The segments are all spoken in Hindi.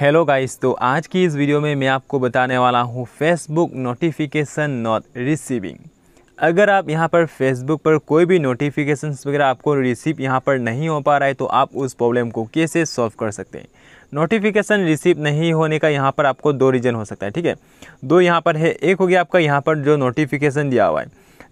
हेलो गाइस तो आज की इस वीडियो में मैं आपको बताने वाला हूँ फेसबुक नोटिफिकेशन नॉट रिसीविंग अगर आप यहाँ पर फेसबुक पर कोई भी नोटिफिकेशन वगैरह आपको रिसीव यहाँ पर नहीं हो पा रहा है तो आप उस प्रॉब्लम को कैसे सॉल्व कर सकते हैं नोटिफिकेशन रिसीव नहीं होने का यहाँ पर आपको दो रीज़न हो सकता है ठीक है दो यहाँ पर है एक हो गया आपका यहाँ पर जो नोटिफिकेशन दिया हुआ है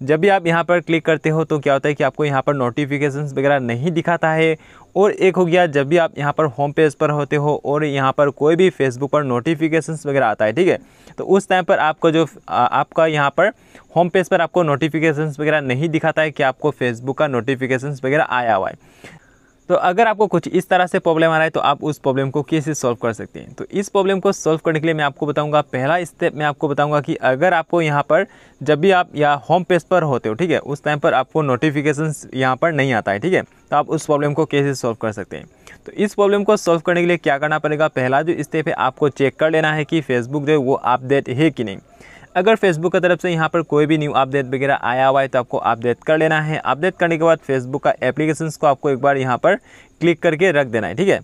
जब भी आप यहाँ पर क्लिक करते हो तो क्या होता है कि आपको यहाँ पर नोटिफिकेशन वगैरह नहीं दिखाता है और एक हो गया जब भी आप यहाँ पर होम पेज पर होते हो और यहाँ पर कोई भी फेसबुक पर नोटिफिकेशन वगैरह आता है ठीक है तो उस टाइम पर आपका जो आपका यहाँ पर होम पेज पर आपको नोटिफिकेशंस वगैरह नहीं दिखाता है कि आपको फेसबुक का नोटिफिकेशन वगैरह आया हुआ है तो अगर आपको कुछ इस तरह से प्रॉब्लम आ रहा है तो आप उस प्रॉब्लम को कैसे सॉल्व कर सकते हैं तो इस प्रॉब्लम को सॉल्व करने के लिए मैं आपको बताऊंगा पहला स्टेप मैं आपको बताऊंगा कि अगर आपको यहाँ पर जब भी आप या होम पेज पर होते हो ठीक है उस टाइम पर आपको नोटिफिकेशन यहाँ पर नहीं आता है ठीक है तो आप उस प्रॉब्लम को कैसे सॉल्व कर सकते हैं तो इस प्रॉब्लम को सॉल्व करने के लिए क्या करना पड़ेगा पहला जो स्टेप है आपको चेक कर लेना है कि फेसबुक जो है वो अपडेट है कि नहीं अगर फेसबुक की तरफ से यहाँ पर कोई भी न्यू अपडेट वगैरह आया हुआ है तो आपको अपडेट कर लेना है अपडेट करने के बाद फेसबुक का एप्लीकेशन को आपको एक बार यहाँ पर क्लिक करके रख देना है ठीक है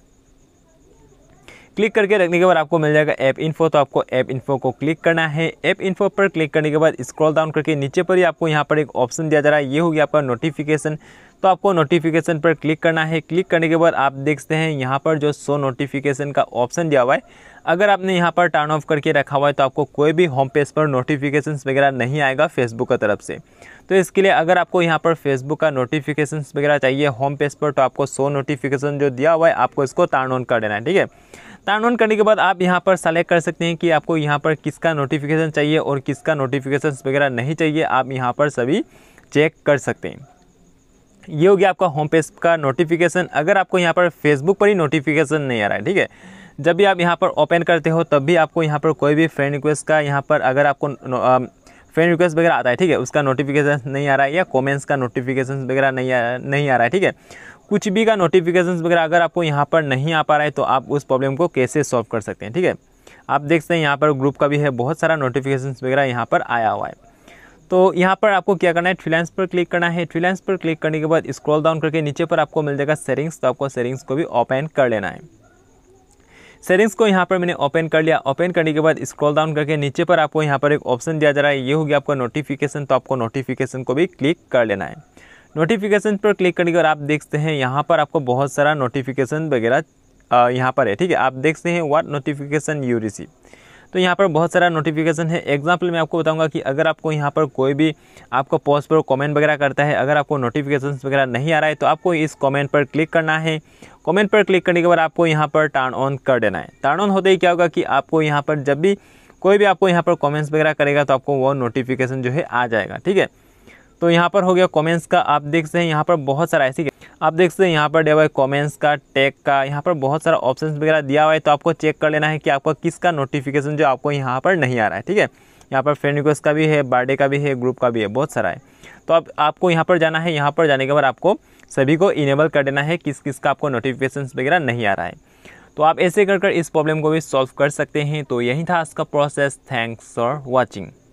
क्लिक करके रखने के बाद आपको मिल जाएगा ऐप इन्फो तो आपको ऐप इन्फो को क्लिक करना है ऐप इन्फो पर क्लिक करने के बाद स्क्रॉल डाउन करके नीचे पर ही आपको यहाँ पर एक ऑप्शन दिया जा रहा है ये होगी आपका नोटिफिकेशन तो आपको नोटिफिकेशन पर क्लिक करना है क्लिक करने के बाद आप देखते हैं यहाँ पर जो सो नोटिफिकेशन का ऑप्शन दिया हुआ है अगर आपने यहाँ पर टर्न ऑफ करके रखा हुआ है तो आपको कोई भी होम पेज पर नोटिफिकेशन वगैरह नहीं आएगा फेसबुक की तरफ से तो इसके लिए अगर आपको यहाँ पर फेसबुक का नोटिफिकेशन वगैरह चाहिए होम पेज पर तो आपको सो नोटिफिकेशन जो दिया हुआ है आपको इसको टर्न ऑन कर देना है ठीक है टर्न ऑन करने के बाद आप यहाँ पर सेलेक्ट कर सकते हैं कि आपको यहाँ पर किसका नोटिफिकेशन चाहिए और किसका नोटिफिकेशन वगैरह नहीं चाहिए आप यहाँ पर सभी चेक कर सकते हैं ये हो गया आपका होम पेज का नोटिफिकेशन अगर आपको यहाँ पर फेसबुक पर ही नोटिफिकेशन नहीं आ रहा है ठीक है जब भी आप यहाँ पर ओपन करते हो तब भी आपको यहाँ पर कोई भी फ्रेंड रिक्वेस्ट का यहाँ पर अगर आपको फ्रेंड रिक्वेस्ट वगैरह आता है ठीक है उसका नोटिफिकेशन नहीं आ रहा है या कमेंट्स का नोटिफिकेशन वगैरह नहीं आ नहीं आ रहा है ठीक है कुछ भी का नोटिफिकेशन वगैरह अगर आपको यहाँ पर नहीं आ पा रहा है तो आप उस प्रॉब्लम को कैसे सॉल्व कर सकते हैं ठीक है आप देख सकते हैं यहाँ पर ग्रुप का भी है बहुत सारा नोटिफिकेशन वगैरह यहाँ पर आया हुआ है तो यहाँ पर आपको क्या करना है फ्रीलांस पर क्लिक करना है फ्रीलांस पर क्लिक करने के बाद स्क्रॉल डाउन करके नीचे पर आपको मिल जाएगा सेटिंग्स तो आपको सेटिंग्स को भी ओपन कर लेना है सेटिंग्स को यहाँ पर मैंने ओपन कर लिया ओपन करने के बाद स्क्रॉल डाउन करके नीचे पर आपको यहाँ पर एक ऑप्शन दिया जा रहा है ये हो गया आपका नोटिफिकेशन तो आपको नोटिफिकेशन को भी क्लिक कर लेना है नोटिफिकेशन पर क्लिक करेंगे और आप देखते हैं यहाँ पर आपको बहुत सारा नोटिफिकेशन वगैरह यहाँ पर है ठीक है आप देखते हैं व्हाट नोटिफिकेशन यू रिसीव तो यहाँ पर बहुत सारा नोटिफिकेशन है एग्जाम्पल मैं आपको बताऊंगा कि अगर आपको यहाँ पर कोई भी आपको पोस्ट पर कमेंट वगैरह करता है अगर आपको नोटिफिकेशन वगैरह नहीं आ रहा है तो आपको इस कमेंट पर क्लिक करना है कमेंट पर क्लिक करने के बाद आपको यहाँ पर टर्न ऑन कर देना है टर्न ऑन होते ही क्या होगा कि आपको यहाँ पर जब भी कोई भी आपको यहाँ पर कॉमेंट्स वगैरह करेगा तो आपको वो नोटिफिकेशन जो है आ जाएगा ठीक है तो यहाँ पर हो गया कमेंट्स का आप देख सकते हैं यहाँ पर बहुत सारा ऐसी आप देख सकते हैं यहाँ पर डे हुआ कॉमेंट्स का टैग का यहाँ पर बहुत सारा ऑप्शन वगैरह दिया हुआ है तो आपको चेक कर लेना है कि आपका किसका नोटिफिकेशन जो आपको यहाँ पर नहीं आ रहा है ठीक है यहाँ पर फ्रेंड रिक्वेस्ट का भी है बर्थडे का भी है ग्रुप का भी है बहुत सारा है तो अब आप, आपको यहाँ पर जाना है यहाँ पर जाने के बाद आपको सभी को इनेबल कर देना है किस किस का आपको नोटिफिकेशन वगैरह नहीं आ रहा है तो आप ऐसे कर कर इस प्रॉब्लम को भी सॉल्व कर सकते हैं तो यही था आज का प्रोसेस थैंक्स फॉर वॉचिंग